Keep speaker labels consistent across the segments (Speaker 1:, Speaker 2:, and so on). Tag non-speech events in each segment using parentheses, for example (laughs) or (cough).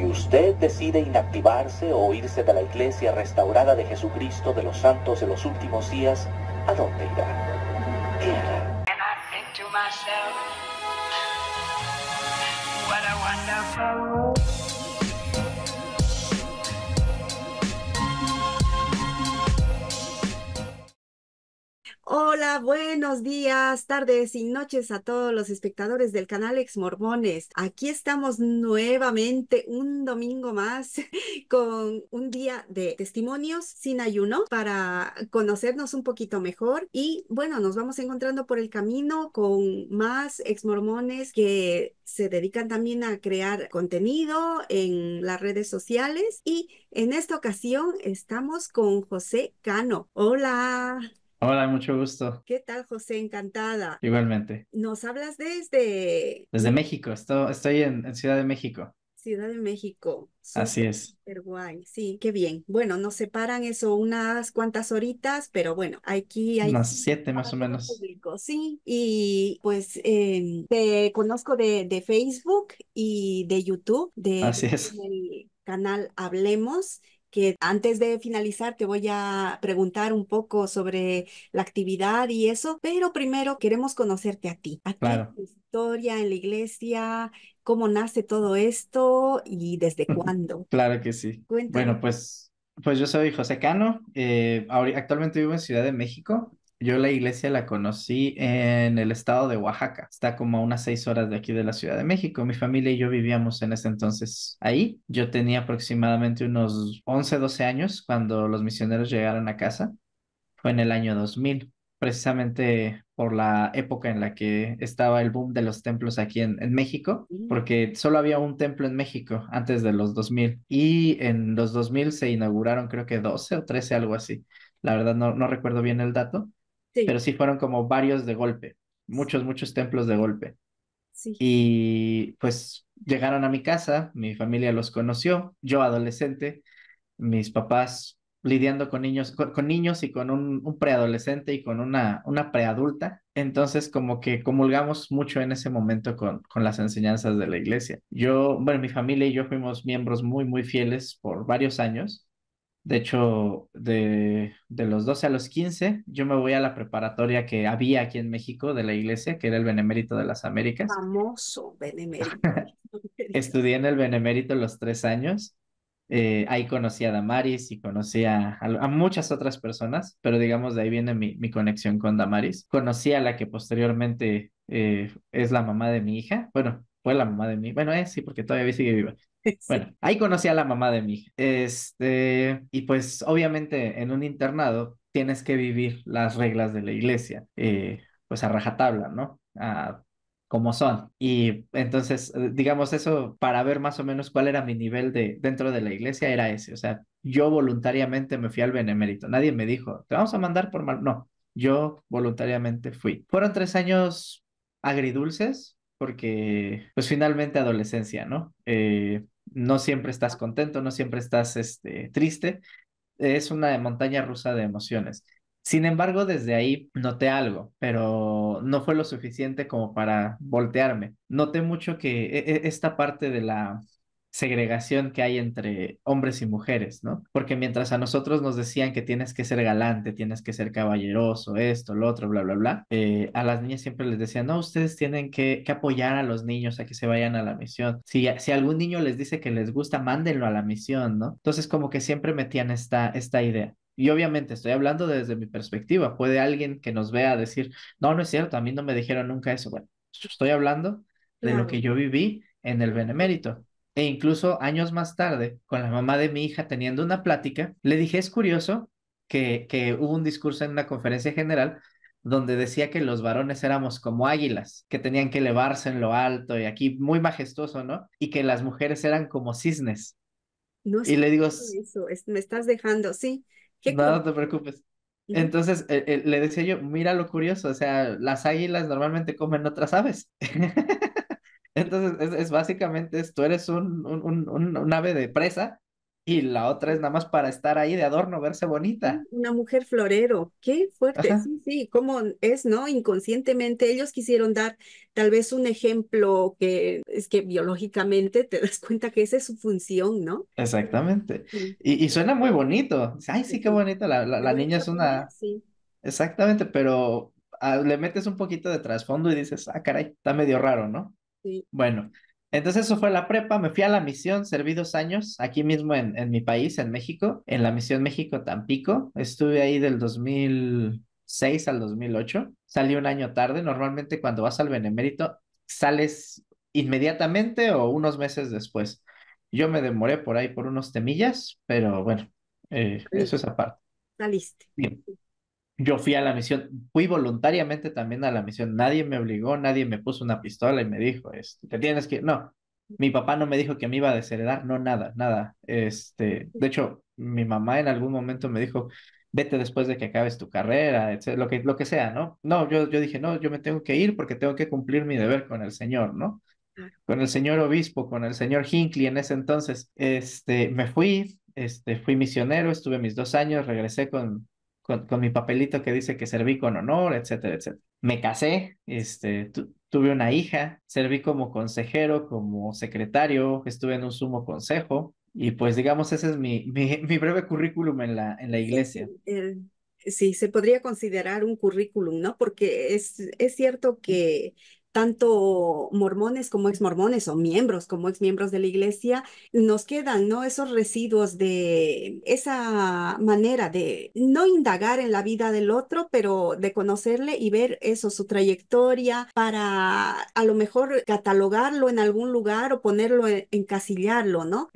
Speaker 1: Si usted decide inactivarse o irse de la iglesia restaurada de Jesucristo de los santos de los últimos días, ¿a dónde irá? ¿Qué
Speaker 2: Hola, buenos días, tardes y noches a todos los espectadores del canal Ex Mormones. Aquí estamos nuevamente un domingo más (laughs) con un día de testimonios sin ayuno para conocernos un poquito mejor y bueno, nos vamos encontrando por el camino con más ex mormones que se dedican también a crear contenido en las redes sociales y en esta ocasión estamos con José Cano. Hola.
Speaker 1: Hola, mucho gusto.
Speaker 2: ¿Qué tal, José? Encantada.
Speaker 1: Igualmente.
Speaker 2: Nos hablas desde...
Speaker 1: Desde México, estoy, en, Ciudad de México.
Speaker 2: Ciudad de México.
Speaker 1: Así es.
Speaker 2: guay, Sí, qué bien. Bueno, nos separan eso unas cuantas horitas, pero bueno, aquí hay... Unas
Speaker 1: siete más o menos.
Speaker 2: sí, y pues em, te conozco de, Facebook y de YouTube, de, El canal Hablemos que antes de finalizar te voy a preguntar un poco sobre la actividad y eso, pero primero queremos conocerte a
Speaker 1: ti, a tu
Speaker 2: historia en la iglesia, cómo nace todo esto y desde (laughs) cuándo.
Speaker 1: claro que sí. Bueno, pues, pues yo soy José Cano, eh, actualmente vivo en Ciudad de México. Yo la iglesia la conocí en el estado de Oaxaca. Está como a unas seis horas de aquí de la Ciudad de México. Mi familia y yo vivíamos en ese entonces ahí. Yo tenía aproximadamente unos 11, 12 años cuando los misioneros llegaron a casa. Fue en el año 2000, precisamente por la época en la que estaba el boom de los templos aquí en, México, mm. porque solo había un templo en México antes de los 2000 y en los 2000 se inauguraron creo que 12 o 13, algo así. La verdad no, no recuerdo bien el dato, pero sí fueron como varios de golpe, muchos, muchos templos de golpe. Y pues llegaron a mi casa, mi familia los conoció, yo adolescente, mis papás lidiando con niños, con, niños y con un, preadolescente y con una, una preadulta. Entonces, como que comulgamos mucho en ese momento con, con las enseñanzas de la iglesia. Yo, bueno, mi familia y yo fuimos miembros muy, muy fieles por varios años de hecho, de, de, los 12 a los 15, yo me voy a la preparatoria que había aquí en México de la iglesia, que era el Benemérito de las Américas.
Speaker 2: Famoso Benemérito. (laughs)
Speaker 1: Estudié en el Benemérito los tres años. Eh, ahí conocí a Damaris y conocí a, a, muchas otras personas, pero digamos de ahí viene mi, mi conexión con Damaris. Conocí a la que posteriormente eh, es la mamá de mi hija. Bueno, fue la mamá de mi, bueno, es eh, sí, porque todavía sigue viva. (laughs) Bueno, ahí conocí a la mamá de mi hija. Este, y pues obviamente en un internado tienes que vivir las reglas de la iglesia, eh, pues a rajatabla, ¿no? como son. Y entonces, eh, digamos eso, para ver más o menos cuál era mi nivel de dentro de la iglesia, era ese. O sea, yo voluntariamente me fui al benemérito. Nadie me dijo, te vamos a mandar por mal. No, yo voluntariamente fui. Fueron tres años agridulces, porque pues finalmente adolescencia, ¿no? Eh, no siempre estás contento, no siempre estás este, triste, es una montaña rusa de emociones. Sin embargo, desde ahí noté algo, pero no fue lo suficiente como para voltearme. Noté mucho que e, e, esta parte de la segregación que hay entre hombres y mujeres, ¿no? Porque mientras a nosotros nos decían que tienes que ser galante, tienes que ser caballeroso, esto, lo otro, bla, bla, bla, eh, a las niñas siempre les decían, no, ustedes tienen que, que, apoyar a los niños a que se vayan a la misión. Si, si algún niño les dice que les gusta, mándenlo a la misión, ¿no? Entonces como que siempre metían esta, esta idea. Y obviamente estoy hablando desde mi perspectiva. Puede alguien que nos vea decir, no, no es cierto, a mí no me dijeron nunca eso. Bueno, estoy hablando de lo que yo viví en el Benemérito. E incluso años más tarde, con la mamá de mi hija teniendo una plática, le dije, es curioso que, que hubo un discurso en una conferencia general donde decía que los varones éramos como águilas, que tenían que elevarse en lo alto y aquí muy majestuoso, ¿no? Y que las mujeres eran como cisnes.
Speaker 2: No y le digo, eso, me estás dejando, sí.
Speaker 1: no, no te preocupes. Entonces eh, eh, le decía yo, mira lo curioso, o sea, las águilas normalmente comen otras aves. (laughs) Entonces, es, es básicamente tú eres un, un, ave de presa y la otra es nada más para estar ahí de adorno, verse bonita.
Speaker 2: Una mujer florero, qué fuerte, sí, sí, cómo es, ¿no? Inconscientemente ellos quisieron dar tal vez un ejemplo que es que biológicamente te das cuenta que esa es su función, ¿no?
Speaker 1: Exactamente. Y, suena muy bonito. Ay, sí, qué bonita la, la niña es una... Sí. Exactamente, pero ah, le metes un poquito de trasfondo y dices, ah, caray, está medio raro, ¿no? Bueno, entonces eso fue la prepa, me fui a la misión, serví dos años aquí mismo en, en mi país, en México, en la misión México Tampico. Estuve ahí del 2006 al 2008, salí un año tarde, normalmente cuando vas al Benemérito sales inmediatamente o unos meses después. Yo me demoré por ahí por unos temillas, pero bueno, eh, eso es aparte. Saliste. Bien. Yo fui a la misión, fui voluntariamente también a la misión. Nadie me obligó, nadie me puso una pistola y me dijo, este, te tienes que, no, mi papá no me dijo que me iba a desheredar, no, nada, nada. Este, de hecho, mi mamá en algún momento me dijo, vete después de que acabes tu carrera, etcétera lo que, lo que sea, ¿no? No, yo, yo dije, no, yo me tengo que ir porque tengo que cumplir mi deber con el Señor, ¿no? Con el señor obispo, con el señor Hinckley en ese entonces, este, me fui, este, fui misionero, estuve mis dos años, regresé con, con, mi papelito que dice que serví con honor, etcétera, etcétera. Me casé, este, tuve una hija, serví como consejero, como secretario, estuve en un sumo consejo y pues digamos ese es mi, (laughs) mi, breve currículum en la, en la iglesia.
Speaker 2: sí, se podría considerar un currículum, ¿no? Porque es, es cierto que tanto mormones como ex mormones o miembros como ex miembros de la iglesia, nos quedan ¿no? esos residuos de esa manera de no indagar en la vida del otro, pero de conocerle y ver eso, su trayectoria, para a lo mejor catalogarlo en algún lugar o ponerlo, en, encasillarlo, ¿no?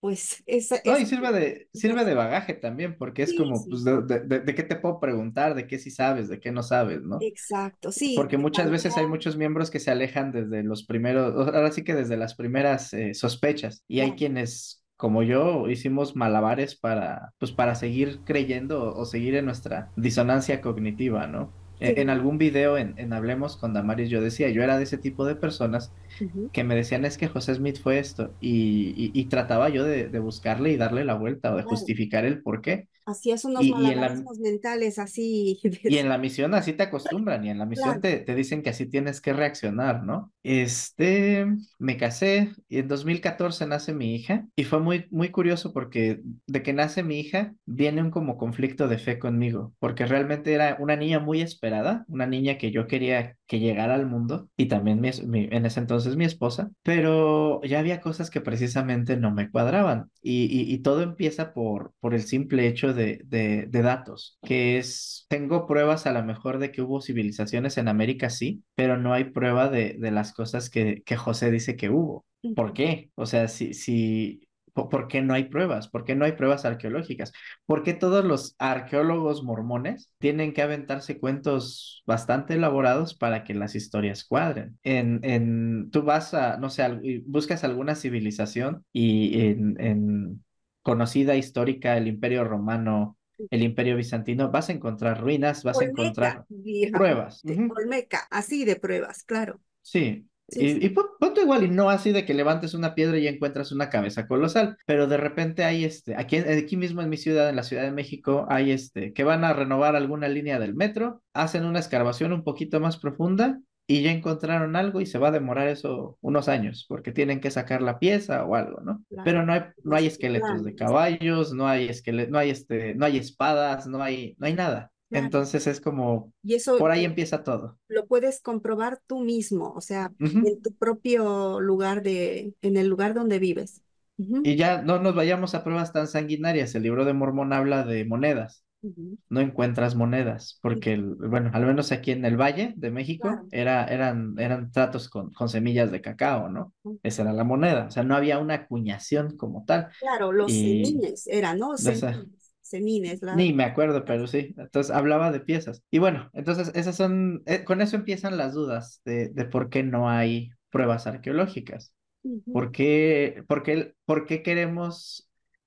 Speaker 1: Pues eso. y sirve de, sirve de bagaje también, porque es como, pues, de, qué te puedo preguntar? ¿De qué sí sabes? ¿De qué no sabes? ¿No?
Speaker 2: Exacto, sí. Porque
Speaker 1: muchas veces hay muchos miembros miembros que se alejan desde los primeros, ahora sí que desde las primeras eh, sospechas. Y hay quienes como yo hicimos malabares para pues para seguir creyendo o, seguir en nuestra disonancia cognitiva, ¿no? E, en, algún video en, Hablemos con Damaris yo decía, yo era de ese tipo de personas que me decían es que José Smith fue esto y, trataba yo de, buscarle y darle la vuelta o de justificar el por qué.
Speaker 2: Así es, unos y, malabarismos mentales así. (laughs) Y
Speaker 1: en la misión así te acostumbran y en la misión te, te, dicen que así tienes que reaccionar, ¿no? Este, me casé y en 2014 nace mi hija y fue muy, muy curioso porque de que nace mi hija viene un como conflicto de fe conmigo, porque realmente era una niña muy esperada, una niña que yo quería que llegara al mundo y también en ese entonces mi esposa, pero ya había cosas que precisamente no me cuadraban y, y, y todo empieza por, por el simple hecho de de, datos, que es, tengo pruebas a lo mejor de que hubo civilizaciones en América, sí, pero no hay prueba de, las cosas que, que José dice que hubo. ¿Por qué? O sea, si, si, ¿Por qué no hay pruebas? ¿Por qué no hay pruebas arqueológicas? ¿Por qué todos los arqueólogos mormones tienen que aventarse cuentos bastante elaborados para que las historias cuadren? En, en, tú vas a, no sé, buscas alguna civilización y en, en conocida histórica, el Imperio Romano, el Imperio Bizantino, vas a encontrar ruinas, vas a encontrar pruebas. De, así de pruebas, claro. Sí, y, sí. punto igual, y no así de que levantes una piedra y encuentras una cabeza colosal, pero de repente hay este, aquí, aquí mismo en mi ciudad, en la Ciudad de México, hay este, que van a renovar alguna línea del metro, hacen una excavación un poquito más profunda y ya encontraron algo y se va a demorar eso unos años porque tienen que sacar la pieza o algo, ¿no? Pero no hay, no hay esqueletos de caballos, no hay esqueletos, no hay este, no hay espadas, no hay, no hay nada. Entonces es como por ahí empieza todo.
Speaker 2: Lo puedes comprobar tú mismo, o sea, en tu propio lugar de, en el lugar donde vives.
Speaker 1: Y ya no nos vayamos a pruebas tan sanguinarias. El libro de Mormón habla de monedas no encuentras monedas, porque, bueno, al menos aquí en el Valle de México era, eran, eran tratos con, semillas de cacao, ¿no? Esa era la moneda, o sea, no había una acuñación como tal.
Speaker 2: Claro, los semines eran, ¿no? Semines. Ni
Speaker 1: me acuerdo, pero sí. Entonces hablaba de piezas. Y bueno, entonces esas son, eh, con eso empiezan las dudas de, por qué no hay pruebas arqueológicas. ¿Por qué, por, qué, ¿Por qué, queremos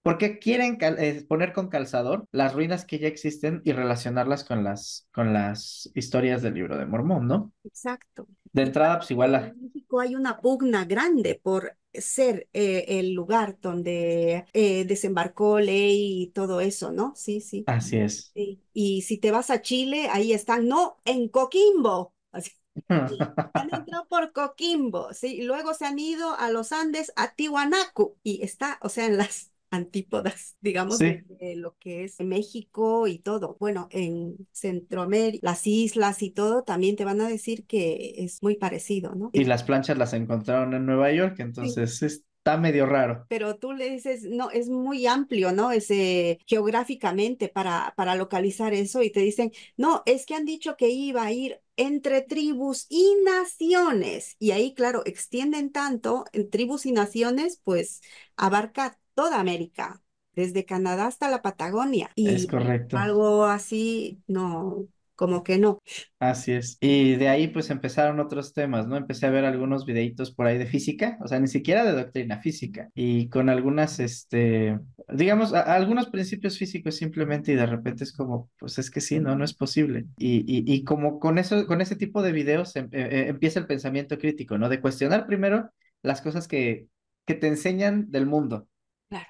Speaker 1: ¿Por quieren eh, poner con calzador las ruinas que ya existen y relacionarlas con las, con las historias del libro de Mormón, no?
Speaker 2: Exacto.
Speaker 1: De entrada, pues igual... La...
Speaker 2: México hay una pugna grande por ser eh, el lugar donde eh, desembarcó Ley y todo eso, ¿no? Sí, sí. Así es. Y si te vas a Chile, ahí están, no, en Coquimbo. (laughs)
Speaker 1: han
Speaker 2: entrado por Coquimbo, sí, luego se han ido a los Andes, a Tiwanaku, y está, o sea, en las antípodas, (laughs) digamos, de, lo que es México y todo. Bueno, en Centroamérica, las islas y todo, también te van a decir que es muy parecido, ¿no?
Speaker 1: Y las planchas las encontraron en Nueva York, entonces está medio raro.
Speaker 2: Pero tú le dices, no, es muy amplio, ¿no? Ese geográficamente para, para localizar eso y te dicen, no, es que han dicho que iba a ir entre tribus y naciones. Y ahí, claro, extienden tanto, en tribus y naciones, pues abarca toda América, desde Canadá hasta la Patagonia. Y es correcto. Algo así, no, como que no.
Speaker 1: Así es. Y de ahí pues empezaron otros temas, ¿no? Empecé a ver algunos videitos por ahí de física, o sea, ni siquiera de doctrina física, y con algunas, este, digamos, algunos principios físicos simplemente y de repente es como, pues es que sí, no, no es posible. Y, y, como con eso, con ese tipo de videos em, eh, eh, empieza el pensamiento crítico, ¿no? De cuestionar primero las cosas que, que te enseñan del mundo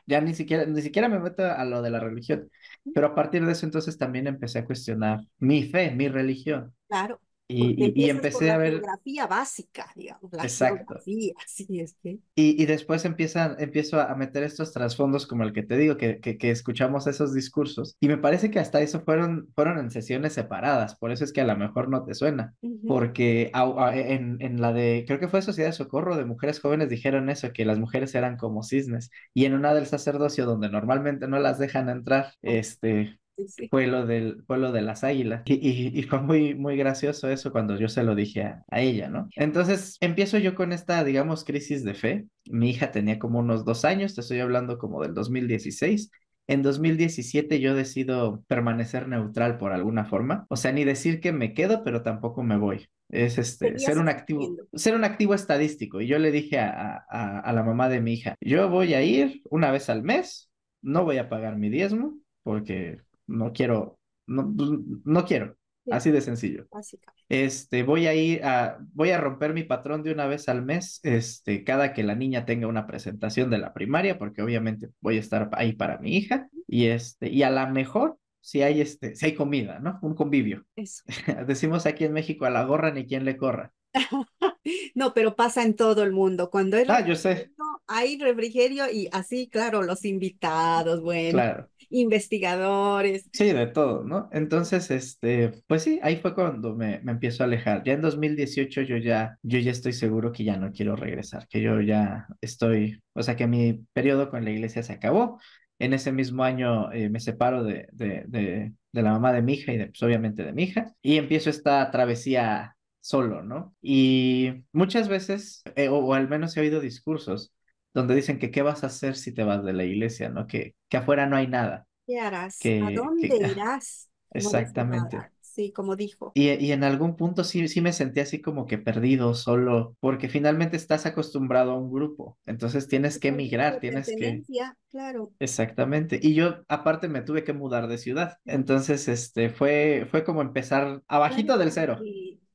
Speaker 1: ya ni siquiera, ni siquiera me meto a lo de la religión. Pero a partir de eso entonces también empecé a cuestionar mi fe, mi religión. Claro. Y, y, empecé a ver...
Speaker 2: básica, digamos, la Exacto. (laughs)
Speaker 1: Y, después empiezan, empiezo a meter estos trasfondos como el que te digo, que, escuchamos esos discursos. Y me parece que hasta eso fueron, fueron en sesiones separadas, por eso es que a lo mejor no te suena, porque en, la de, creo que fue Sociedad de Socorro de Mujeres Jóvenes dijeron eso, que las mujeres eran como cisnes. Y en una del sacerdocio, donde normalmente no las dejan entrar, este, (laughs) fue, lo del, de las águilas. Y, fue muy, muy gracioso eso cuando yo se lo dije a, ella, ¿no? Entonces empiezo yo con esta, digamos, crisis de fe. Mi hija tenía como unos dos años, te estoy hablando como del 2016. En 2017 yo decido permanecer neutral por alguna forma, o sea, ni decir que me quedo, pero tampoco me voy. Es este, ser un activo, ser un activo estadístico. Y yo le dije a, a la mamá de mi hija, yo voy a ir una vez al mes, no voy a pagar mi diezmo, porque no quiero, no, pues, no quiero. Así de sencillo. Este, voy a ir a, voy a romper mi patrón de una vez al mes, este, cada que la niña tenga una presentación de la primaria, porque obviamente voy a estar ahí para mi hija, y este, y a lo mejor si hay este, si hay comida, ¿no? Un convivio. (laughs) Decimos aquí en México, a la gorra ni quien le corra. (laughs)
Speaker 2: (laughs) No, pero pasa en todo el mundo. Cuando ah, yo sé. hay refrigerio y así, claro, los invitados, bueno, investigadores.
Speaker 1: Sí, de todo, ¿no? Entonces, este, pues sí, ahí fue cuando me, empiezo a alejar. Ya en 2018 yo ya, yo ya estoy seguro que ya no quiero regresar, que yo ya estoy, o sea, que mi periodo con la iglesia se acabó. En ese mismo año eh, me separo de, de, la mamá de mi hija y pues, obviamente de mi hija y empiezo esta travesía solo, ¿no? Y muchas veces, eh, o, al menos he oído discursos donde dicen que qué vas a hacer si te vas de la iglesia, ¿no? Que, que afuera no hay nada.
Speaker 2: ¿Qué harás? ¿A dónde ah, irás?
Speaker 1: Exactamente.
Speaker 2: sí, como dijo.
Speaker 1: Y, en algún punto sí, sí me sentí así como que perdido, solo, porque finalmente estás acostumbrado a un grupo, entonces tienes que emigrar, tienes que... Claro. Exactamente. Y yo aparte me tuve que mudar de ciudad, entonces este fue, fue como empezar abajito del cero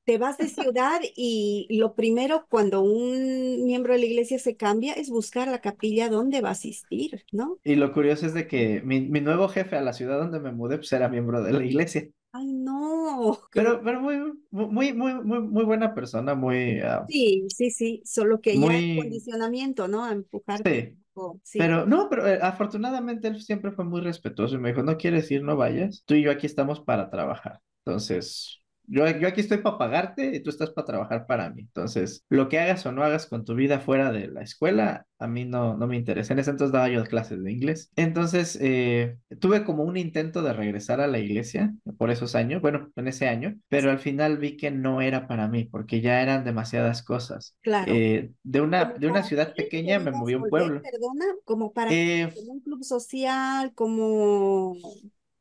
Speaker 2: te vas de ciudad y lo primero cuando un miembro de la iglesia se cambia es buscar la capilla donde va a
Speaker 1: asistir, ¿no? Y lo curioso es de que mi, nuevo jefe a la ciudad donde me mudé pues era miembro de la iglesia.
Speaker 2: Ay, no. (laughs) Pero,
Speaker 1: pero muy, muy, muy, muy, buena persona, muy... Ah,
Speaker 2: sí, sí, sí, solo que ya condicionamiento, ¿no? A empujarte. Sí. Pero no,
Speaker 1: pero eh, afortunadamente él siempre fue muy respetuoso y me dijo, no quieres ir, no vayas. Tú y yo aquí estamos para trabajar. Entonces, yo, aquí estoy para pagarte y tú estás para trabajar para mí. Entonces, lo que hagas o no hagas con tu vida fuera de la escuela, a mí no, no me interesa. En ese entonces daba yo clases de inglés. Entonces, eh, tuve como un intento de regresar a la iglesia por esos años, bueno, en ese año, pero al final vi que no era para mí porque ya eran demasiadas cosas. Eh, de, una, de una ciudad pequeña me moví a un pueblo.
Speaker 2: Perdona, como para eh, un club social, como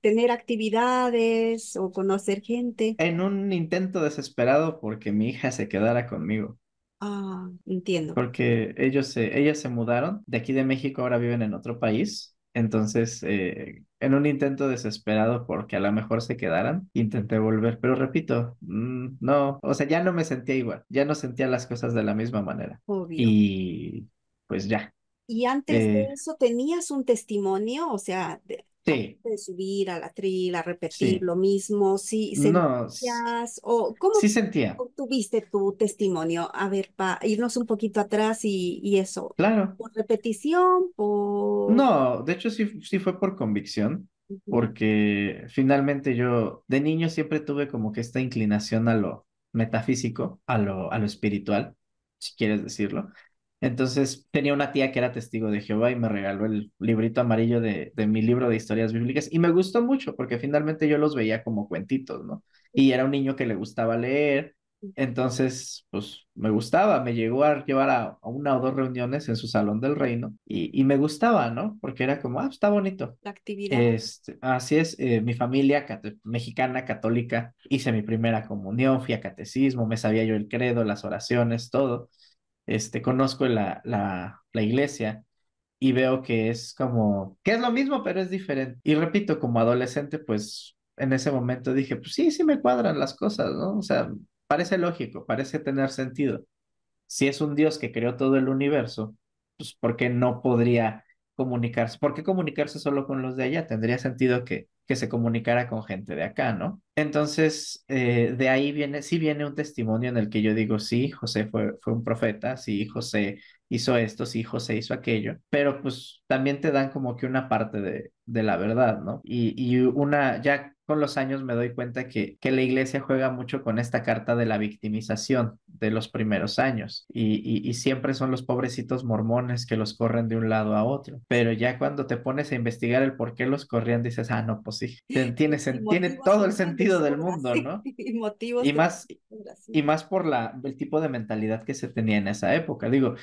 Speaker 2: tener actividades
Speaker 1: o conocer gente. En un intento desesperado porque mi hija se quedara conmigo.
Speaker 2: Ah, entiendo.
Speaker 1: Porque ellos se, ellas se mudaron de aquí de México, ahora viven en otro país. Entonces, eh, en un intento desesperado porque a lo mejor se quedaran, intenté volver, pero repito, mm, no, o sea, ya no me sentía igual, ya no sentía las cosas de la misma manera. Obvio. Y pues ya,
Speaker 2: y antes de eh, eso, ¿tenías un testimonio? O sea, Sí. De subir al atril, a repetir lo mismo, sí, sentías, o cómo obtuviste tuviste tu testimonio, a ver, para irnos un poquito atrás y, y, eso. Claro. ¿Por repetición? Por...
Speaker 1: No, de hecho sí, sí fue por convicción, porque finalmente yo de niño siempre tuve como que esta inclinación a lo metafísico, a lo, a lo espiritual, si quieres decirlo. Entonces tenía una tía que era testigo de Jehová y me regaló el librito amarillo de, mi libro de historias bíblicas y me gustó mucho porque finalmente yo los veía como cuentitos, ¿no? Y era un niño que le gustaba leer, entonces, pues me gustaba, me llegó a llevar a, una o dos reuniones en su salón del reino y, me gustaba, ¿no? Porque era como, ah, está bonito.
Speaker 2: La actividad.
Speaker 1: Este, así es, eh, mi familia mexicana, católica, hice mi primera comunión, fui a catecismo, me sabía yo el credo, las oraciones, todo este, conozco la, la, la iglesia y veo que es como, que es lo mismo, pero es diferente. Y repito, como adolescente, pues en ese momento dije, pues sí, sí me cuadran las cosas, ¿no? O sea, parece lógico, parece tener sentido. Si es un Dios que creó todo el universo, pues ¿por qué no podría comunicarse? ¿Por qué comunicarse solo con los de allá? Tendría sentido que que se comunicara con gente de acá, ¿no? Entonces, eh, de ahí viene, sí viene un testimonio en el que yo digo, sí, José fue, fue un profeta, sí, José hizo esto, sí, José hizo aquello, pero pues también te dan como que una parte de, de la verdad, ¿no? Y, y una, ya con los años me doy cuenta que, que la iglesia juega mucho con esta carta de la victimización de los primeros años y, siempre son los pobrecitos mormones que los corren de un lado a otro. Pero ya cuando te pones a investigar el por qué los corrían, dices, ah, no, pues sí, (laughs) (laughs) tiene, todo el sentido del mundo, ¿no? (laughs)
Speaker 2: Y Y más, y
Speaker 1: más por la, el tipo de mentalidad que se tenía en esa época. Digo,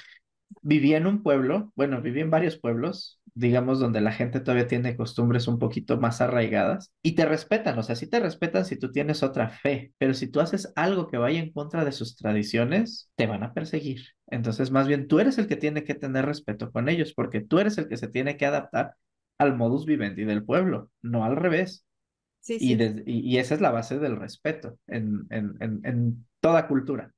Speaker 1: Viví en un pueblo, bueno, viví en varios pueblos, digamos, donde la gente todavía tiene costumbres un poquito más arraigadas y te respetan, o sea, sí te respetan si tú tienes otra fe, pero si tú haces algo que vaya en contra de sus tradiciones, te van a perseguir. Entonces, más bien, tú eres el que tiene que tener respeto con ellos, porque tú eres el que se tiene que adaptar al modus vivendi del pueblo, no al revés. Y, y, esa es la base del respeto en, en, en toda cultura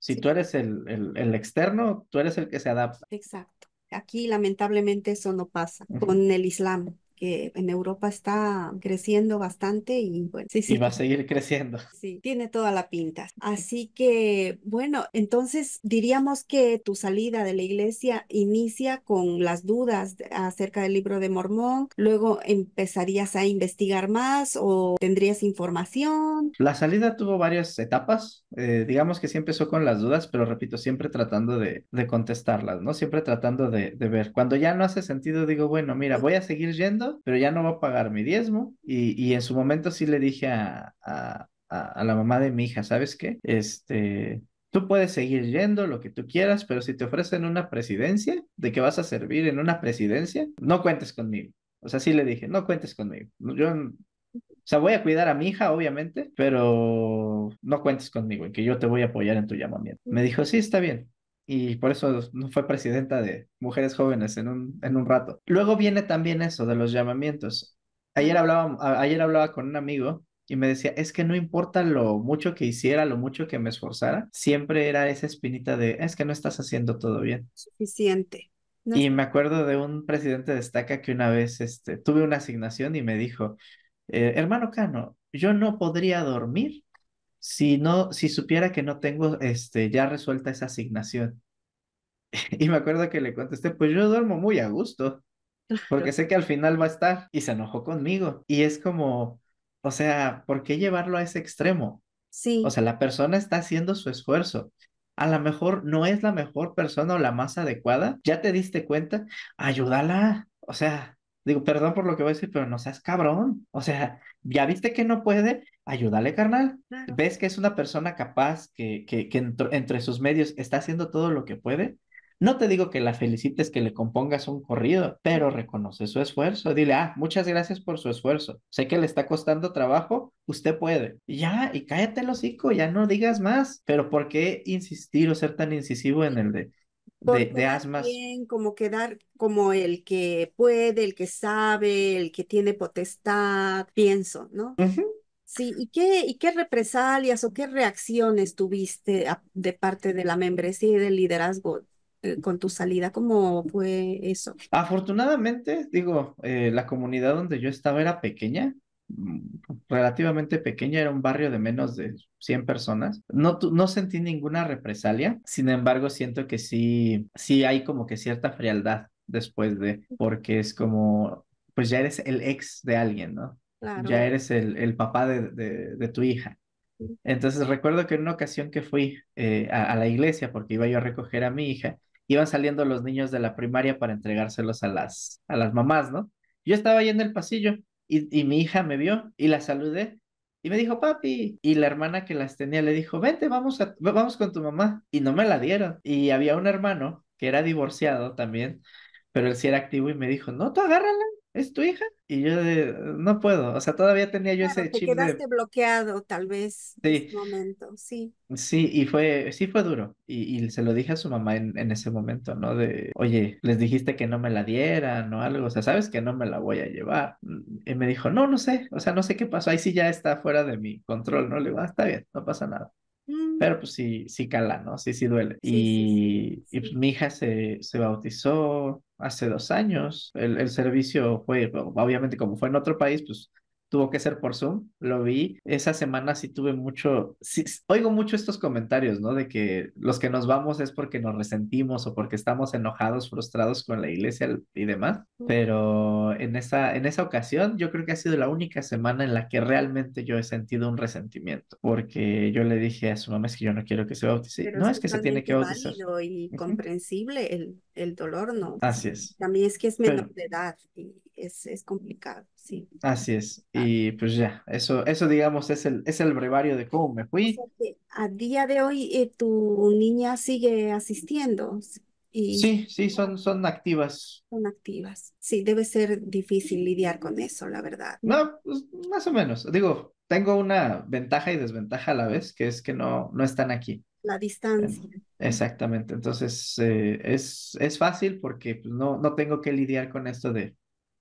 Speaker 1: si tú eres el, el, externo, tú eres el que se adapta.
Speaker 2: Exacto. Aquí lamentablemente eso no pasa con el Islam que en Europa está creciendo bastante y
Speaker 1: bueno, va a seguir creciendo. (laughs)
Speaker 2: Sí, tiene toda la pinta. Así que, bueno, entonces diríamos que tu salida de la iglesia inicia con las dudas acerca del libro de Mormón, luego empezarías a investigar más o tendrías información.
Speaker 1: La salida tuvo varias etapas, eh, digamos que sí empezó con las dudas, pero repito, siempre tratando de, contestarlas, ¿no? Siempre tratando de ver. Cuando ya no hace sentido, digo, bueno, mira, voy a seguir yendo pero ya no va a pagar mi diezmo. Y, en su momento sí le dije a, a, a, la mamá de mi hija, ¿sabes qué? Este, tú puedes seguir yendo lo que tú quieras, pero si te ofrecen una presidencia, de que vas a servir en una presidencia, no cuentes conmigo. O sea, sí le dije, no cuentes conmigo. Yo o sea, voy a cuidar a mi hija, obviamente, pero no cuentes conmigo en que yo te voy a apoyar en tu llamamiento. Me dijo, sí, está bien y por eso no fue presidenta de mujeres jóvenes en un, en un rato. Luego viene también eso de los llamamientos. Ayer hablaba, ayer hablaba con un amigo y me decía, es que no importa lo mucho que hiciera, lo mucho que me esforzara, siempre era esa espinita de, es que no estás haciendo todo bien.
Speaker 2: Suficiente. Y
Speaker 1: me acuerdo de un presidente destaca que una vez este, tuve una asignación y me dijo, eh, hermano Cano, yo no podría dormir si no, si supiera que no tengo este, ya resuelta esa asignación. (laughs) y me acuerdo que le contesté, pues yo duermo muy a gusto, porque (laughs) sé que al final va a estar. Y se enojó conmigo. Y es como, o sea, ¿por qué llevarlo a ese extremo? Sí. O sea, la persona está haciendo su esfuerzo. A lo mejor no es la mejor persona o la más adecuada. Ya te diste cuenta, ayúdala. O sea, Digo, perdón por lo que voy a decir, pero no seas cabrón. O sea, ya viste que no puede, ayúdale, carnal. Ves que es una persona capaz que, que, entre sus medios está haciendo todo lo que puede. No te digo que la felicites, que le compongas un corrido, pero reconoce su esfuerzo. Dile, ah, muchas gracias por su esfuerzo. Sé que le está costando trabajo, usted puede. ya, y cállate el hocico, ya no digas más. Pero ¿por qué insistir o ser tan incisivo en el de, de, de asmas. Bien,
Speaker 2: como quedar como el que puede, el que sabe, el que tiene potestad, pienso, ¿no? Sí, ¿y qué, y qué represalias o qué reacciones tuviste de parte de la membresía y del liderazgo eh, con tu salida? ¿Cómo fue eso?
Speaker 1: Afortunadamente, digo, eh, la comunidad donde yo estaba era pequeña, relativamente pequeña, era un barrio de menos de 100 personas. No, no sentí ninguna represalia, sin embargo, siento que sí, sí hay como que cierta frialdad después de, porque es como, pues ya eres el ex de alguien, ¿no? Ya eres el, el papá de, de, tu hija. Entonces recuerdo que en una ocasión que fui eh, a, la iglesia porque iba yo a recoger a mi hija, iban saliendo los niños de la primaria para entregárselos a las, a las mamás, ¿no? Yo estaba ahí en el pasillo y, y mi hija me vio y la saludé y me dijo, papi. Y la hermana que las tenía le dijo, vente, vamos, a, vamos con tu mamá. Y no me la dieron. Y había un hermano que era divorciado también, pero él sí era activo y me dijo, no, tú agárrala. ¿es tu hija? Y yo no puedo, o sea, todavía tenía yo ese te chip. Te quedaste
Speaker 2: bloqueado tal vez sí. en ese momento, sí.
Speaker 1: Sí, y fue, sí fue duro. Y, se lo dije a su mamá en, ese momento, ¿no? De, oye, les dijiste que no me la dieran o algo, o sea, sabes que no me la voy a llevar. Y me dijo, no, no sé, o sea, no sé qué pasó, ahí sí ya está fuera de mi control, ¿no? Le digo, ah, está bien, no pasa nada. Mm. Pero pues sí, sí cala, ¿no? Sí, sí duele. y, y pues, mi hija se, se bautizó, hace dos años. El, el servicio fue, obviamente, como fue en otro país, pues tuvo que ser por Zoom, lo vi. Esa semana sí tuve mucho, oigo mucho estos comentarios, ¿no? De que los que nos vamos es porque nos resentimos o porque estamos enojados, frustrados con la iglesia y demás. Pero en esa, en esa ocasión yo creo que ha sido la única semana en la que realmente yo he sentido un resentimiento, porque yo le dije a su mamá es que yo no quiero que se bautice. no es, que se tiene que bautizar.
Speaker 2: Y comprensible el, el dolor, ¿no? Así es. También es que es menor de edad. Y es, es complicado, sí.
Speaker 1: Así es, ah. y pues ya, eso, eso digamos es el, es el brevario de cómo me fui.
Speaker 2: a día de hoy eh, tu niña sigue asistiendo. Y... Sí,
Speaker 1: sí, son, son activas.
Speaker 2: Son activas. Sí, debe ser difícil lidiar con eso, la verdad.
Speaker 1: No, pues, más o menos. Digo, tengo una ventaja y desventaja a la vez, que es que no, no están aquí.
Speaker 2: La distancia.
Speaker 1: Exactamente. Entonces, eh, es, es fácil porque pues, no, no tengo que lidiar con esto de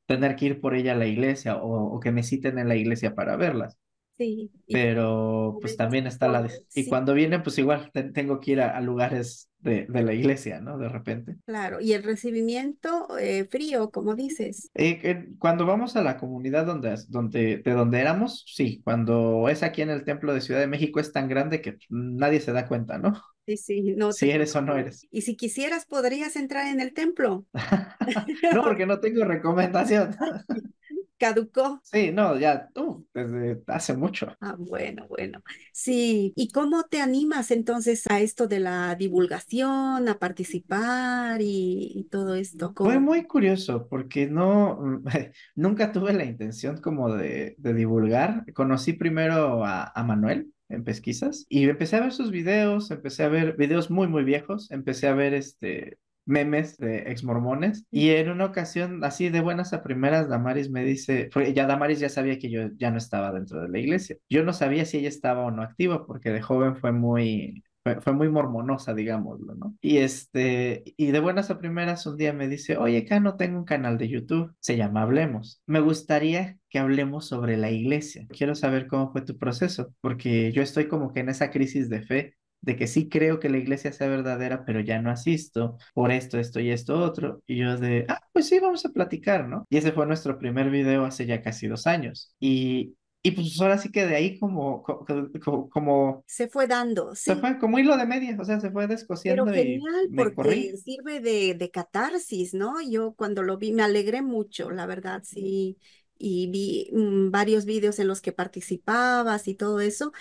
Speaker 1: tener que ir por ella a la iglesia o, que me citen en la iglesia para verlas. Sí. Pero pues también está la... Y cuando viene, pues igual tengo que ir a, lugares de, la iglesia, ¿no? De repente.
Speaker 2: Claro, y el recibimiento eh, frío, como dices.
Speaker 1: Eh, cuando vamos a la comunidad donde, donde, de donde éramos, sí, cuando es aquí en el templo de Ciudad de México es tan grande que nadie se da cuenta, ¿no?
Speaker 2: Sí, sí, no. Si
Speaker 1: eres o no eres.
Speaker 2: Y si quisieras, podrías entrar en el templo.
Speaker 1: (laughs) no, porque no tengo recomendación. (laughs) ¿Caducó? Sí, no, ya tú, uh, desde hace mucho. Ah, bueno, bueno.
Speaker 2: Sí, ¿y cómo te animas entonces a esto de la
Speaker 1: divulgación, a participar y, todo esto? Fue muy curioso porque no, (laughs) nunca tuve la intención como de, divulgar. Conocí primero a, a Manuel, en pesquisas y empecé a ver sus videos, empecé a ver videos muy, muy viejos, empecé a ver este, memes de exmormones, y en una ocasión así de buenas a primeras Damaris me dice, ya Damaris ya sabía que yo ya no estaba dentro de la iglesia. Yo no sabía si ella estaba o no activa porque de joven fue muy fue, muy mormonosa, digámoslo, ¿no? Y este y de buenas a primeras un día me dice, "Oye, acá no tengo un canal de YouTube, se llama Hablemos. Me gustaría que hablemos sobre la iglesia. Quiero saber cómo fue tu proceso, porque yo estoy como que en esa crisis de fe de que sí creo que la iglesia sea verdadera, pero ya no asisto por esto, esto y esto otro. Y yo de, ah, pues sí, vamos a platicar, ¿no? Y ese fue nuestro primer video hace ya casi dos años. Y, y pues ahora sí que de ahí como, como... se fue dando, sí. Se fue como hilo de media, o sea, se fue descosiendo. Pero genial, y porque
Speaker 2: sirve de, de catarsis, ¿no? Yo cuando lo vi me alegré mucho, la verdad, sí. Y vi mm, varios videos en los que participabas y todo eso.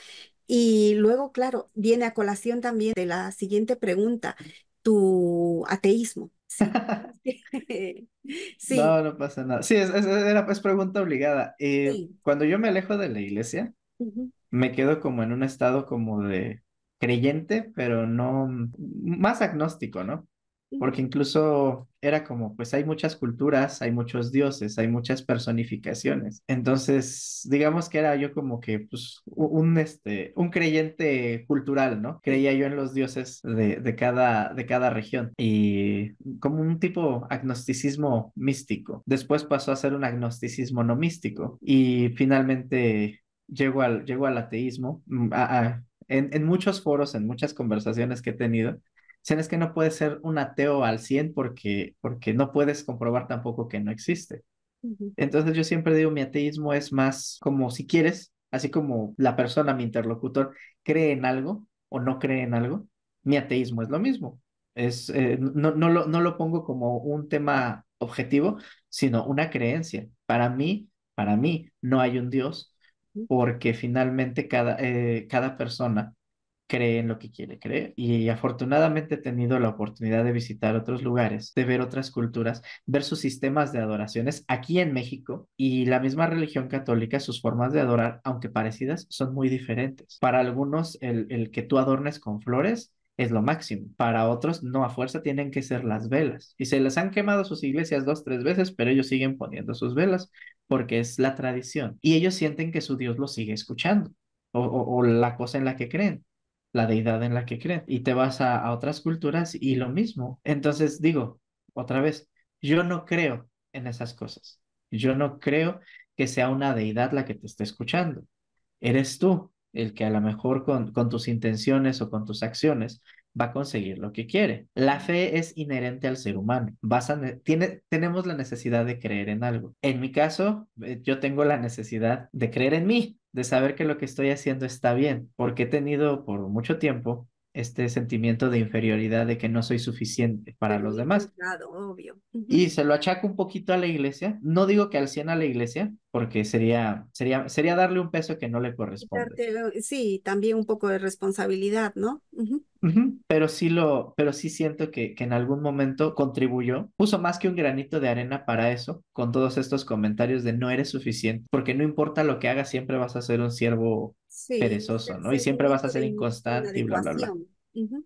Speaker 2: Y luego, claro, viene a colación también de la siguiente pregunta, tu ateísmo. Sí. (laughs) (laughs)
Speaker 1: No, no pasa nada. Sí, es, era, pues pregunta obligada. Eh, cuando yo me alejo de la iglesia, me quedo como en un estado como de creyente, pero no más agnóstico, ¿no? porque incluso era como, pues hay muchas culturas, hay muchos dioses, hay muchas personificaciones. Entonces, digamos que era yo como que, pues, un, este, un creyente cultural, ¿no? Creía yo en los dioses de, de, cada, de cada región y como un tipo agnosticismo místico. Después pasó a ser un agnosticismo no místico y finalmente llego al, llegó al ateísmo. Mm, en, en, muchos foros, en muchas conversaciones que he tenido, dicen es que no puedes ser un ateo al 100 porque, porque no puedes comprobar tampoco que no existe. Entonces yo siempre digo, mi ateísmo es más como si quieres, así como la persona, mi interlocutor, cree en algo o no cree en algo, mi ateísmo es lo mismo. Es, eh, no, no, lo, no lo pongo como un tema objetivo, sino una creencia. Para mí, para mí, no hay un Dios, porque finalmente cada, eh, cada persona cree en lo que quiere creer. Y afortunadamente he tenido la oportunidad de visitar otros lugares, de ver otras culturas, ver sus sistemas de adoraciones aquí en México y la misma religión católica, sus formas de adorar, aunque parecidas, son muy diferentes. Para algunos, el, que tú adornes con flores es lo máximo. Para otros, no a fuerza tienen que ser las velas. Y se les han quemado sus iglesias dos, tres veces, pero ellos siguen poniendo sus velas porque es la tradición. Y ellos sienten que su Dios los sigue escuchando o la cosa en la que creen la deidad en la que creen. Y te vas a, otras culturas y lo mismo. Entonces digo, otra vez, yo no creo en esas cosas. Yo no creo que sea una deidad la que te esté escuchando. Eres tú el que a lo mejor con tus intenciones o con tus acciones va a conseguir lo que quiere. La fe es inherente al ser humano. Vas tiene, tenemos la necesidad de creer en algo. En mi caso, eh, yo tengo la necesidad de creer en mí, de saber que lo que estoy haciendo está bien, porque he tenido por mucho tiempo este sentimiento de inferioridad de que no soy suficiente para los demás. Y se lo achaco un poquito a la iglesia. No digo que al 100 a la iglesia, porque sería, sería, sería darle un peso que no le corresponde.
Speaker 2: Sí, también un poco de responsabilidad, ¿no?
Speaker 1: Pero sí lo, pero sí siento que, que en algún momento contribuyó, puso más que un granito de arena para eso, con todos estos comentarios de no eres suficiente, porque no importa lo que hagas, siempre vas a ser un siervo perezoso, ¿no? Y siempre vas a ser inconstante y bla, bla, bla.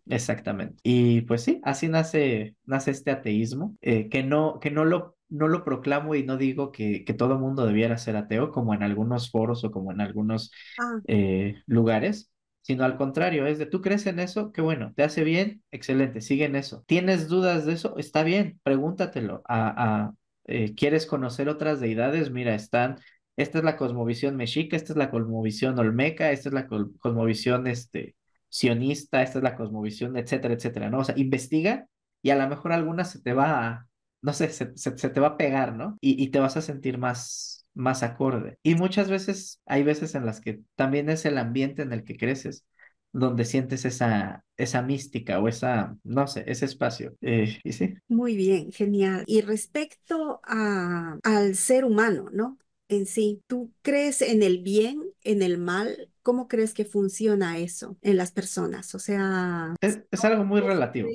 Speaker 1: Exactamente. Y pues sí, así nace, nace este ateísmo, eh, que, no, que no, lo, no lo proclamo y no digo que, que todo mundo debiera ser ateo, como en algunos foros o como en algunos ah. eh, lugares, sino al contrario, es de tú crees en eso, qué bueno, te hace bien, excelente, sigue en eso. ¿Tienes dudas de eso? Está bien, pregúntatelo. A, eh, ¿Quieres conocer otras deidades? Mira, están esta es la cosmovisión mexica, esta es la cosmovisión olmeca, esta es la cosmovisión este, sionista, esta es la cosmovisión, etcétera, etcétera, ¿no? O sea, investiga y a lo mejor alguna se te va a, no sé, se, te va a pegar, ¿no? Y, te vas a sentir más, más acorde. Y muchas veces hay veces en las que también es el ambiente en el que creces donde sientes esa, esa mística o esa, no sé, ese espacio. Eh, ¿y sí?
Speaker 2: Muy bien, genial. Y respecto a, al ser humano, ¿no? en sí. ¿Tú crees en el bien, en el mal? ¿Cómo crees que funciona eso en las personas? O sea... Es,
Speaker 1: algo muy relativo.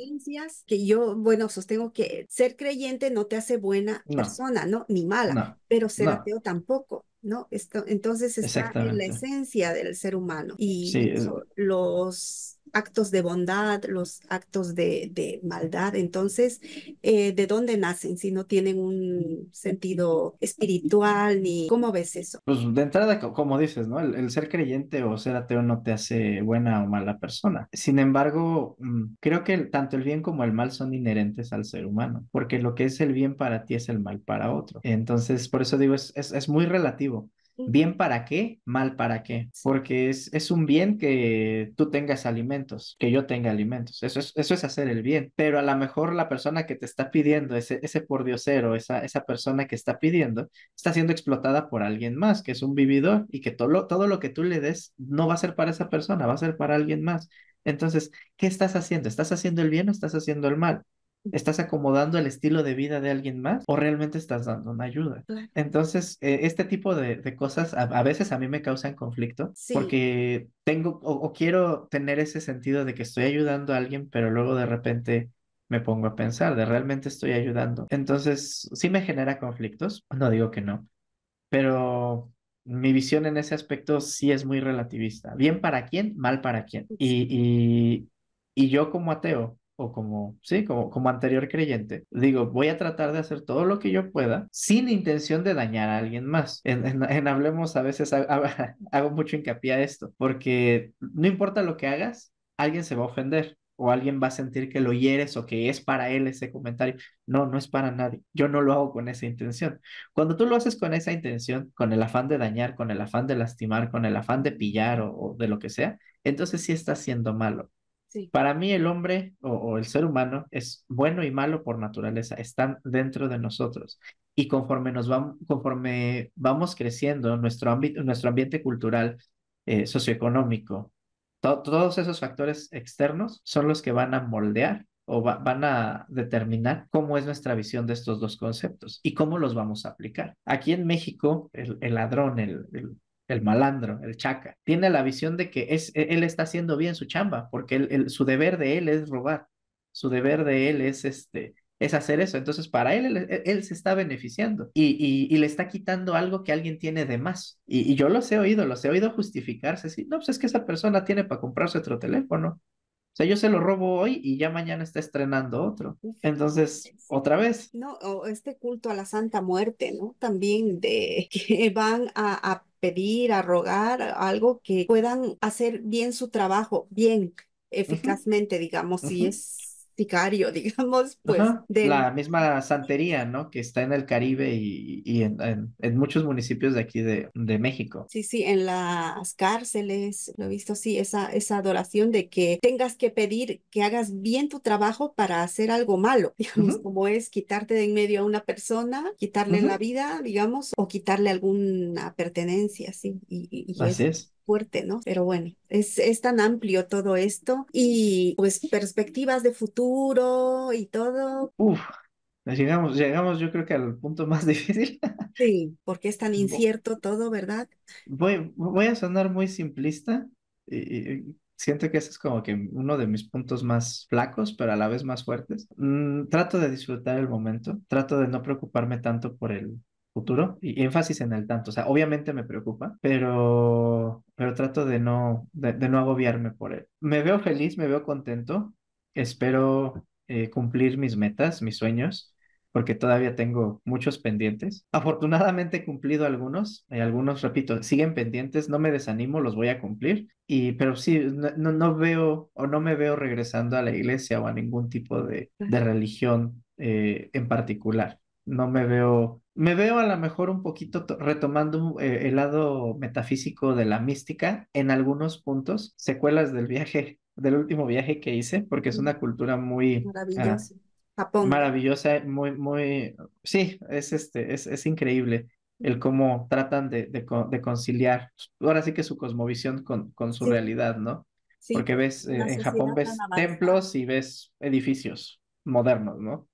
Speaker 2: que yo, bueno, sostengo que ser creyente no te hace buena persona, ¿no? Ni mala, pero ser ateo tampoco. ¿no? Esto, entonces está en la esencia del ser humano. Y los actos de bondad, los actos de, maldad. Entonces, eh, ¿de dónde nacen si no tienen un sentido espiritual ni cómo ves eso?
Speaker 1: Pues de entrada, como dices, ¿no? El, ser creyente o ser ateo no te hace buena o mala persona. Sin embargo, mm, creo que tanto el bien como el mal son inherentes al ser humano, porque lo que es el bien para ti es el mal para otro. Entonces, por eso digo, es muy relativo bien para qué, mal para qué, porque es, es un bien que tú tengas alimentos, que yo tenga alimentos, eso es, eso es hacer el bien, pero a lo mejor la persona que te está pidiendo, ese, ese pordiosero, esa, esa persona que está pidiendo, está siendo explotada por alguien más, que es un vividor y que todo, todo lo que tú le des no va a ser para esa persona, va a ser para alguien más. Entonces, ¿qué estás haciendo? ¿Estás haciendo el bien o estás haciendo el mal? ¿Estás acomodando el estilo de vida de alguien más o realmente estás dando una ayuda? Entonces, eh, este tipo de, cosas a, veces a mí me causan conflicto porque tengo o, quiero tener ese sentido de que estoy ayudando a alguien, pero luego de repente me pongo a pensar de realmente estoy ayudando. Entonces, sí me genera conflictos, no digo que no, pero mi visión en ese aspecto sí es muy relativista. Bien para quién, mal para quién. y yo como ateo o como, sí, como, anterior creyente, digo, voy a tratar de hacer todo lo que yo pueda sin intención de dañar a alguien más. En, Hablemos a veces (laughs) hago, mucho hincapié a esto, porque no importa lo que hagas, alguien se va a ofender o alguien va a sentir que lo hieres o que es para él ese comentario. No, no es para nadie. Yo no lo hago con esa intención. Cuando tú lo haces con esa intención, con el afán de dañar, con el afán de lastimar, con el afán de pillar o, o de lo que sea, entonces sí estás siendo malo. Para mí el hombre o, el ser humano es bueno y malo por naturaleza, están dentro de nosotros. Y conforme, nos vamos, conforme vamos creciendo, nuestro, nuestro ambiente cultural, eh, socioeconómico, todos esos factores externos son los que van a moldear o van a determinar cómo es nuestra visión de estos dos conceptos y cómo los vamos a aplicar. Aquí en México, el, el ladrón, el, el, el malandro, el chaca, tiene la visión de que es, e, él está haciendo bien su chamba, porque el su deber de él es robar, su deber de él es este es hacer eso. Entonces, para él, él, se está beneficiando y, y, le está quitando algo que alguien tiene de más. Y, yo los he oído, los he oído justificarse. Sí, no, pues es que esa persona tiene para comprarse otro teléfono. O sea, yo se lo robo hoy y ya mañana está estrenando otro. Entonces, otra vez.
Speaker 2: No, o este culto a la Santa Muerte, ¿no? También de (laughs) que van a, pedir, a rogar algo que puedan hacer bien su trabajo, bien, eficazmente, digamos, si es (laughs) digamos, pues. de... La
Speaker 1: misma santería, ¿no? Que está en el Caribe y, en, muchos municipios de aquí de, México.
Speaker 2: Sí, sí, en las cárceles, lo he visto, sí, esa, esa adoración de que tengas que pedir que hagas bien tu trabajo para hacer algo malo, (laughs) digamos, como es quitarte de en medio a una persona, quitarle la vida, digamos, o quitarle alguna pertenencia, sí. Así es fuerte, ¿no? Pero bueno, es, es tan amplio todo esto y pues perspectivas de futuro y todo.
Speaker 1: Uf, llegamos, llegamos yo creo que al punto más (laughs) difícil.
Speaker 2: Sí, porque es tan incierto todo, ¿verdad?
Speaker 1: Voy, voy a sonar muy simplista y, siento que ese es como que uno de mis puntos más flacos, pero a la vez más fuertes. Mm, trato de disfrutar el momento, trato de no preocuparme tanto por el, futuro y énfasis en el tanto. O sea, obviamente me preocupa, pero, pero trato de no, de, no agobiarme por él. Me veo feliz, me veo contento, espero eh, cumplir mis metas, mis sueños porque todavía tengo muchos pendientes. Afortunadamente he cumplido algunos, hay eh, algunos, repito, siguen pendientes, no me desanimo, los voy a cumplir, y, pero sí, no, no veo o no me veo regresando a la iglesia o a ningún tipo de, de religión eh, en particular. No me veo me veo a lo mejor un poquito retomando eh, el lado metafísico de la mística en algunos puntos, secuelas del viaje, del último viaje que hice, porque es una cultura muy ah, maravillosa, Japón. maravillosa muy, muy, sí, es este, es, es increíble el cómo tratan de, de, conciliar, ahora sí que su cosmovisión con, con su realidad, ¿no? Porque ves, eh, en Japón ves templos y ves edificios modernos, ¿no?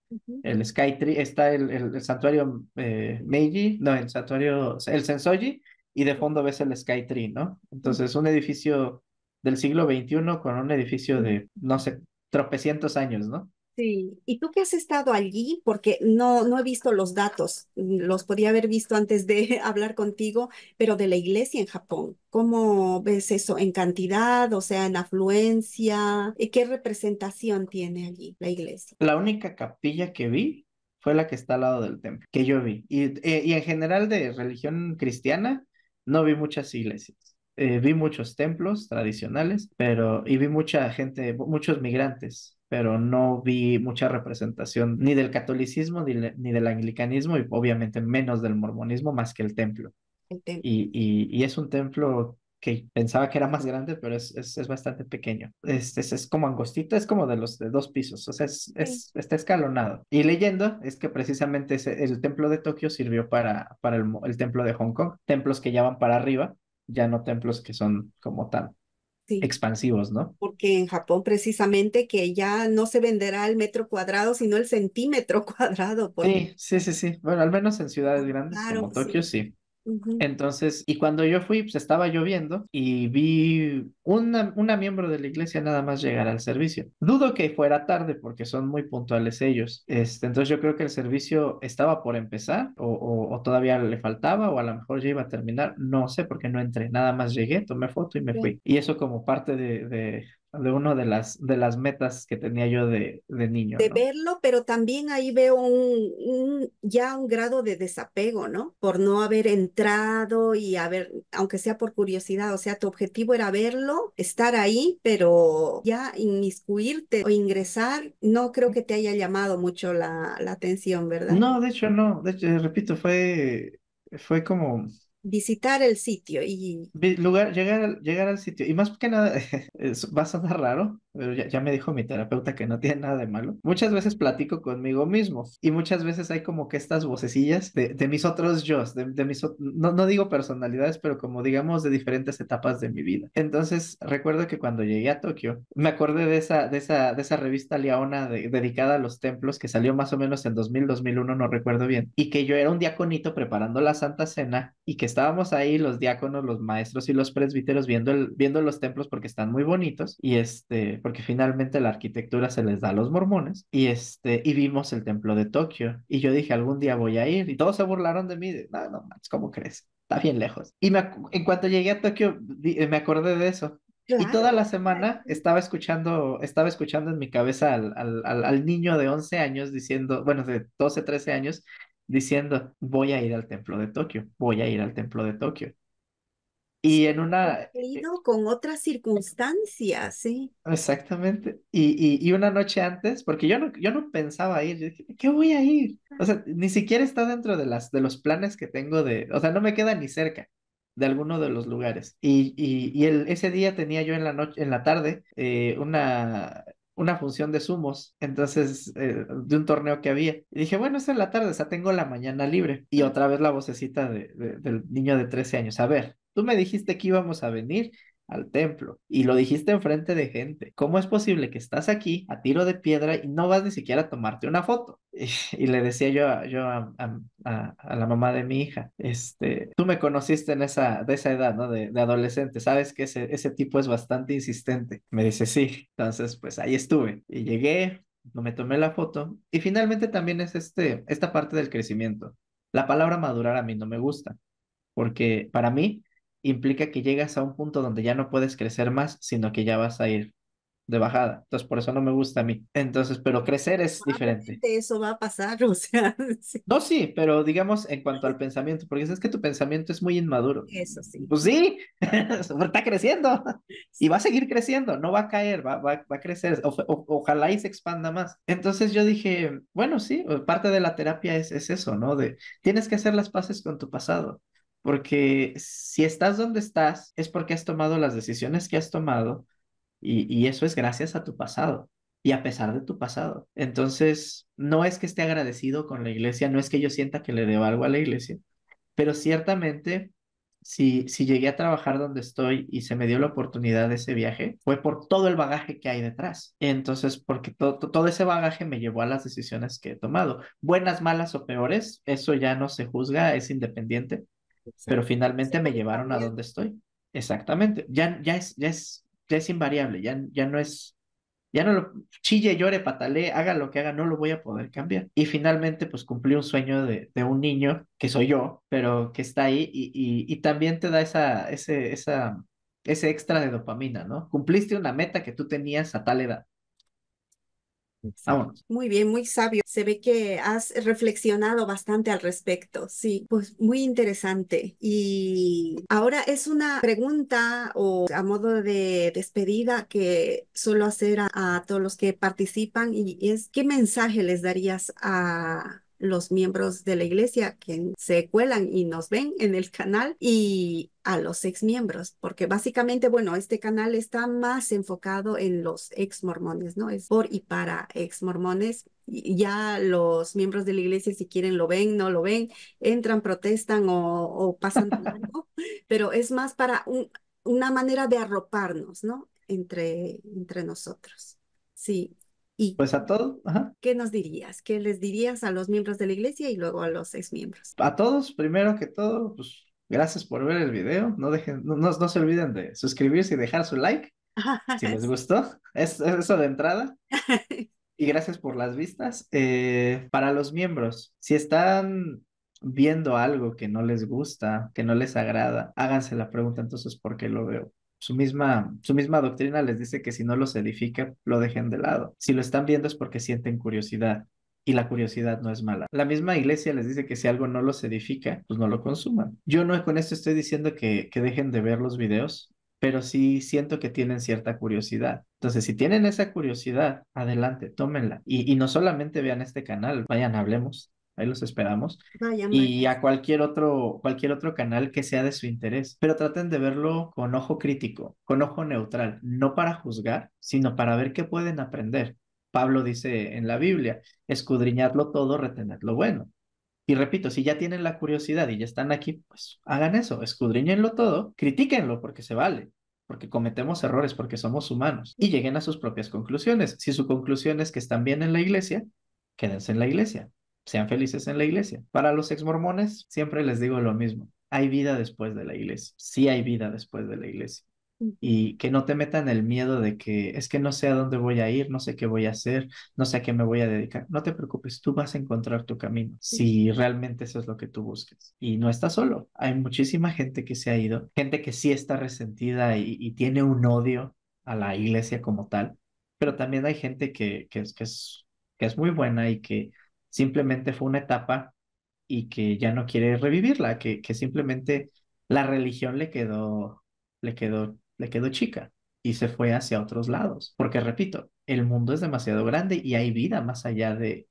Speaker 1: el Sky Tree, está el, santuario eh, Meiji, no, el santuario, el Sensoji, y de fondo ves el Sky Tree, ¿no? Entonces, un edificio del siglo XXI con un edificio de, no sé, tropecientos años, ¿no?
Speaker 2: Sí, ¿y tú qué has estado allí? Porque no, no he visto los datos, mm, los podía haber visto antes de (laughs) hablar contigo, pero de la iglesia en Japón, ¿cómo ves eso en cantidad, o sea, en afluencia? ¿Y qué representación tiene allí la iglesia?
Speaker 1: La única capilla que vi fue la que está al lado del templo, que yo vi. Y, eh, y en general de religión cristiana, no vi muchas iglesias. Eh, vi muchos templos tradicionales, pero y vi mucha gente, muchos migrantes, pero no vi mucha representación ni del catolicismo ni, del anglicanismo y obviamente menos del mormonismo más que el templo. Y, es un templo que pensaba que era más grande, pero es, bastante pequeño. Es, como angostita, es como de los de dos pisos, o sea, está escalonado. Y leyendo es que precisamente el templo de Tokio sirvió para, para el, el templo de Hong Kong, templos que ya van para arriba, ya no templos que son como tan expansivos, ¿no?
Speaker 2: Porque en Japón precisamente que ya no se venderá el metro cuadrado, sino el centímetro (laughs) cuadrado. Sí,
Speaker 1: sí, sí, sí. Bueno, al menos en ciudades grandes como Tokio sí. Entonces, y cuando yo fui, pues estaba lloviendo y vi una, miembro de la iglesia nada más llegar al servicio. Dudo que fuera tarde porque son muy puntuales ellos. Este, entonces yo creo que el servicio estaba por empezar o, o, todavía le faltaba o a lo mejor ya iba a terminar. No sé porque no entré, nada más llegué, tomé foto y me fui. Y eso como parte de, de una de las, de las metas que tenía yo de, de niño. De
Speaker 2: verlo, pero también ahí veo un, ya un grado de desapego, ¿no? Por no haber entrado y haber, aunque sea por curiosidad, o sea, tu objetivo era verlo, estar ahí, pero ya inmiscuirte o ingresar, no creo que te haya llamado mucho la, la atención, ¿verdad?
Speaker 1: No, de hecho no, de hecho, repito, fue, fue como
Speaker 2: visitar el sitio y...
Speaker 1: Lugar, llegar, llegar al sitio. Y más que nada, (laughs) es, va a raro, pero ya, ya, me dijo mi terapeuta que no tiene nada de malo, muchas veces platico conmigo mismo y muchas veces hay como que estas vocecillas de, de mis otros yo, de, de, mis, no, no digo personalidades, pero como digamos de diferentes etapas de mi vida. Entonces, recuerdo que cuando llegué a Tokio, me acordé de esa, de esa, de esa revista ...liaona dedicada a los templos que salió más o menos en 2000, 2001, no recuerdo bien, y que yo era un diaconito preparando la Santa Cena y que estábamos ahí los diáconos, los maestros y los presbíteros viendo, viendo los templos porque están muy bonitos y este porque finalmente la arquitectura se les da a los mormones, y, este, y vimos el templo de Tokio, y yo dije, algún día voy a ir, y todos se burlaron de mí, de, no, no, ¿cómo crees? Está bien lejos. Y en cuanto llegué a Tokio, eh, me acordé de eso, Y toda la semana estaba escuchando, estaba escuchando en mi cabeza al, al, al, niño de 11 años diciendo, bueno, de 12, 13 años, diciendo, voy a ir al templo de Tokio, voy a ir al templo de Tokio. Y en una...
Speaker 2: Eh, con otras circunstancias, sí.
Speaker 1: ¿eh? Exactamente. Y, y, y, una noche antes, porque yo no, yo no pensaba ir, yo dije, ¿qué voy a ir? O sea, ni siquiera está dentro de, las, de los planes que tengo de, o sea, no me queda ni cerca de alguno de los lugares. Y, y, y el, ese día tenía yo en la noche, en la tarde, eh, una, una función de sumos, entonces, de un torneo que había. Y dije, bueno, es en la tarde, o sea, tengo la mañana libre. Y otra vez la vocecita del niño de 13 años, a ver, Tú me dijiste que íbamos a venir al templo y lo dijiste enfrente de gente. ¿Cómo es posible que estás aquí a tiro de piedra y no vas ni siquiera a tomarte una foto? (laughs) Y, le decía yo, yo a, a, la mamá de mi hija, este, tú me conociste en esa, de esa edad, ¿no? De, adolescente, sabes que ese, ese tipo es bastante insistente. Me dice, sí, entonces pues ahí estuve y llegué, me tomé la foto y finalmente también es este, esta parte del crecimiento. La palabra madurar a mí no me gusta porque para mí implica que llegas a un punto donde ya no puedes crecer más, sino que ya vas a ir de bajada. Entonces, por eso no me gusta a mí. Entonces, pero crecer es diferente.
Speaker 2: Eso va a pasar, (laughs) o
Speaker 1: sea. No, sí, pero digamos en cuanto al pensamiento, porque es que tu pensamiento es muy inmaduro.
Speaker 2: Eso sí. Pues
Speaker 1: sí, (laughs) está creciendo (laughs) y va a seguir creciendo, no va a caer, va, a crecer. ojalá y se expanda más. Entonces yo dije, bueno, sí, parte de la terapia es, es eso, ¿no? De tienes que hacer las paces con tu pasado porque si estás donde estás es porque has tomado las decisiones que has tomado y, eso es gracias a tu pasado y a pesar de tu pasado. Entonces, no es que esté agradecido con la iglesia, no es que yo sienta que le debo algo a la iglesia, pero ciertamente, si, si llegué a trabajar donde estoy y se me dio la oportunidad de ese viaje, fue por todo el bagaje que hay detrás. Entonces, porque todo ese bagaje me llevó a las decisiones que he tomado, buenas, malas o peores, eso ya no se juzga, es independiente pero finalmente me pues, llevaron a donde estoy. Exactamente. Ya, es, ya, es, es invariable, ya, ya no es, ya no lo chille, llore, patale, haga lo que haga, no lo voy a poder cambiar. Y finalmente, pues cumplí un sueño de, un niño, que soy yo, pero que está ahí y, y, también te da esa, esa, ese extra de dopamina, ¿no? Cumpliste una meta que tú tenías a tal edad.
Speaker 2: Muy bien, muy sabio. Se ve que has reflexionado bastante al respecto. Sí, pues muy interesante. Y ahora es una pregunta o a modo de despedida que suelo hacer a todos los que participan y es, ¿qué mensaje les darías a los miembros de la iglesia que se cuelan y nos ven en el canal y a los ex miembros, porque básicamente, bueno, este canal está más enfocado en los ex mormones, ¿no? Es por y para ex mormones. Ya los miembros de la iglesia, si quieren, lo ven, no lo ven, entran, protestan o, o pasan (laughs) algo, pero es más para una manera de arroparnos, ¿no? Entre, entre nosotros. Sí, y pues a todos, ¿Qué nos dirías? ¿Qué les dirías a los miembros de la iglesia y luego a los miembros?
Speaker 1: A todos, primero que todo, pues gracias por ver el video. No dejen, no, se olviden de suscribirse y dejar su like si les (laughs) gustó. eso de entrada. (laughs) y gracias por las vistas. Eh, para los miembros, si están viendo algo que no les gusta, que no les agrada, háganse la pregunta entonces por qué lo veo, su misma, su misma doctrina les dice que si no los edifica, lo dejen de lado. Si lo están viendo es porque sienten curiosidad y la curiosidad no es mala. La misma iglesia les dice que si algo no los edifica, pues no lo consuman. Yo no con esto estoy diciendo que, que dejen de ver los videos, pero sí siento que tienen cierta curiosidad. Entonces, si tienen esa curiosidad, adelante, tómenla. Y, y no solamente vean este canal, vayan, hablemos ahí los esperamos.
Speaker 2: Ah, y
Speaker 1: a cualquier otro, cualquier otro canal que sea de su interés. Pero traten de verlo con ojo crítico, con ojo neutral, no para juzgar, sino para ver qué pueden aprender. Pablo dice en la Biblia, escudriñadlo todo, retenerlo bueno. Y repito, si ya tienen la curiosidad y ya están aquí, pues hagan eso, escudriñenlo todo, critíquenlo porque se vale, porque cometemos errores, porque somos humanos y lleguen a sus propias conclusiones. Si su conclusión es que están bien en la iglesia, quédense en la iglesia sean felices en la iglesia. Para los exmormones, siempre les digo lo mismo. Hay vida después de la iglesia. Sí hay vida después de la iglesia. Mm. Y que no te metan el miedo de que es que no sé a dónde voy a ir, no sé qué voy a hacer, no sé a qué me voy a dedicar. No te preocupes, tú vas a encontrar tu camino si realmente eso es lo que tú buscas. Y no estás solo. Hay muchísima gente que se ha ido, gente que sí está resentida y, tiene un odio a la iglesia como tal, pero también hay gente que, que, es, que es muy buena y que simplemente fue una etapa y que ya no quiere revivirla, que, que simplemente la religión le quedó, le quedó, le quedó chica y se fue hacia otros lados. Porque repito, el mundo es demasiado grande y hay vida más allá de,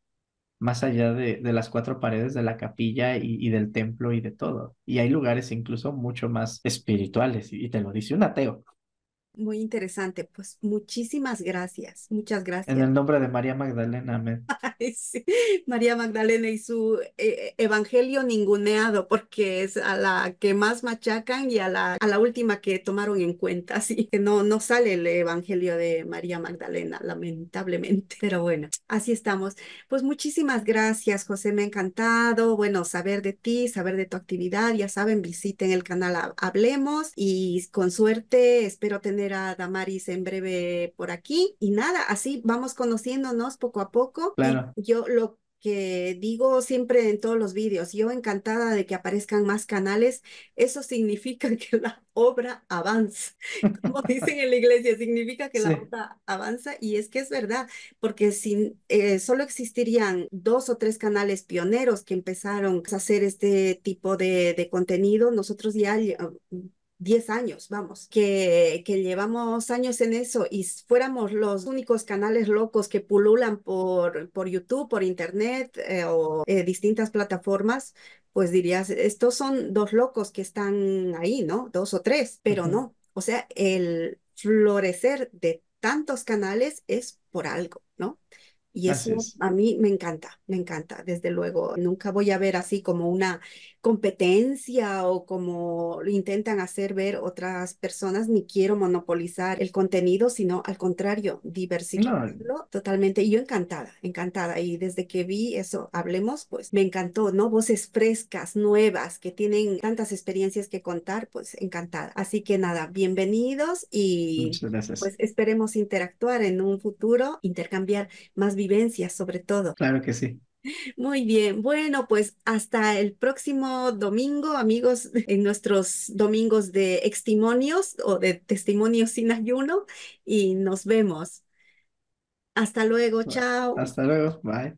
Speaker 1: más allá de, las cuatro paredes de la capilla y, del templo y de todo. Y hay lugares incluso mucho más espirituales, y te lo dice un ateo.
Speaker 2: Muy interesante. Pues muchísimas gracias. Muchas gracias. En
Speaker 1: el nombre de María Magdalena, amén.
Speaker 2: (laughs) María Magdalena y su eh, evangelio ninguneado, porque es a la que más machacan y a la, última que tomaron en cuenta. Así que no, no sale el evangelio de María Magdalena, lamentablemente. Pero bueno, así estamos. Pues muchísimas gracias, José. Me ha encantado, bueno, saber de ti, saber de tu actividad. Ya saben, visiten el canal Hablemos y con suerte espero tener a Damaris en breve por aquí. Y nada, así vamos conociéndonos poco a poco. Claro. yo lo que digo siempre en todos los vídeos, yo encantada de que aparezcan más canales, eso significa (laughs) que la obra avanza, (laughs) como dicen en la iglesia, significa que la obra avanza y es que es verdad, porque si eh, solo existirían dos o tres canales pioneros que empezaron a hacer este tipo de, de contenido, nosotros ya 10 años, vamos, que, que llevamos años en eso y fuéramos los únicos canales locos que pululan por, por YouTube, por Internet eh, o eh, distintas plataformas, pues dirías, estos son dos locos que están ahí, ¿no? Dos o tres, pero no. O sea, el florecer de tantos canales es por algo, ¿no? Y eso a mí me encanta, me encanta, desde luego. Nunca voy a ver así como una competencia o como intentan hacer ver otras personas, ni quiero monopolizar el contenido, sino al contrario, diversificarlo totalmente. Y yo encantada, encantada. Y desde que vi eso, hablemos, pues me encantó, ¿no? Voces frescas, nuevas, que tienen tantas experiencias que contar, pues encantada. Así que nada, bienvenidos y pues esperemos interactuar en un futuro, intercambiar más vivencias sobre todo.
Speaker 1: Claro que sí.
Speaker 2: Muy bien, bueno, pues hasta el próximo domingo, amigos, en nuestros domingos de testimonios o de testimonios sin ayuno y nos vemos. Hasta luego, chao. Hasta luego, bye.